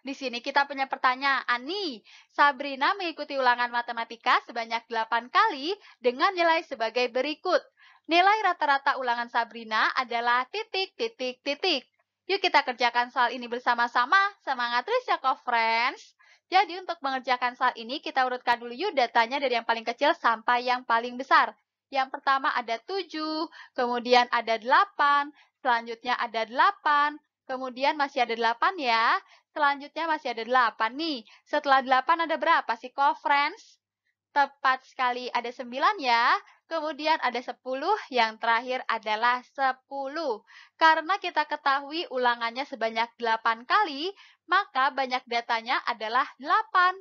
Di sini kita punya pertanyaan nih. Sabrina mengikuti ulangan matematika sebanyak 8 kali dengan nilai sebagai berikut. Nilai rata-rata ulangan Sabrina adalah titik, titik, titik. Yuk kita kerjakan soal ini bersama-sama. Semangat terus ya, friends. Jadi untuk mengerjakan soal ini, kita urutkan dulu yuk datanya dari yang paling kecil sampai yang paling besar. Yang pertama ada 7, kemudian ada 8, selanjutnya ada 8, kemudian masih ada 8 ya. Selanjutnya masih ada 8 nih. Setelah 8 ada berapa sih kok, friends? Tepat sekali ada 9 ya. Kemudian ada 10, yang terakhir adalah 10. Karena kita ketahui ulangannya sebanyak 8 kali, maka banyak datanya adalah 8.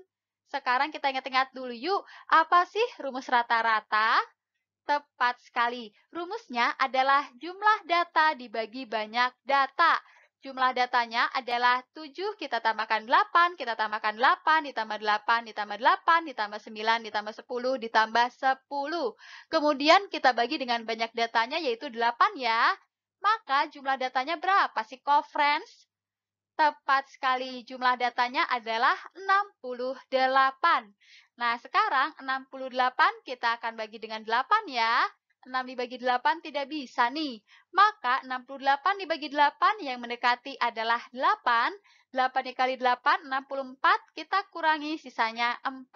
Sekarang kita ingat-ingat dulu yuk, apa sih rumus rata-rata? Tepat sekali, rumusnya adalah jumlah data dibagi banyak data. Jumlah datanya adalah 7, kita tambahkan 8, kita tambahkan 8, ditambah 8, ditambah 8, ditambah 9, ditambah 10, ditambah 10. Kemudian kita bagi dengan banyak datanya yaitu 8 ya. Maka jumlah datanya berapa sih, co-friends? Tepat sekali jumlah datanya adalah 68. Nah, sekarang 68 kita akan bagi dengan 8 ya. 6 dibagi 8 tidak bisa nih. Maka 68 dibagi 8 yang mendekati adalah 8. 8 dikali 8, 64. Kita kurangi sisanya 4.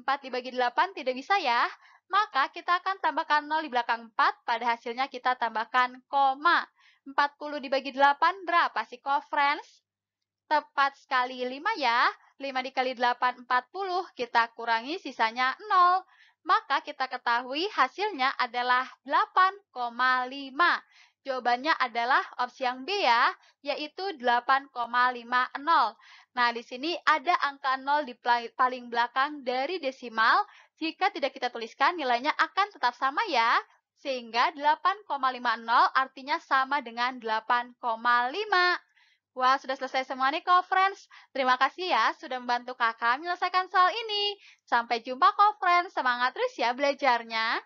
4 dibagi 8 tidak bisa ya. Maka kita akan tambahkan 0 di belakang 4. Pada hasilnya kita tambahkan koma. 40 dibagi 8 berapa sih kok friends? Tepat sekali 5 ya. 5 dikali 8, 40. Kita kurangi sisanya 0 maka kita ketahui hasilnya adalah 8,5. Jawabannya adalah opsi yang B ya, yaitu 8,50. Nah, di sini ada angka 0 di paling belakang dari desimal. Jika tidak kita tuliskan, nilainya akan tetap sama ya. Sehingga 8,50 artinya sama dengan 8,5. Wah, sudah selesai semua nih conference. Terima kasih ya sudah membantu kakak menyelesaikan soal ini. Sampai jumpa conference. Semangat terus ya belajarnya.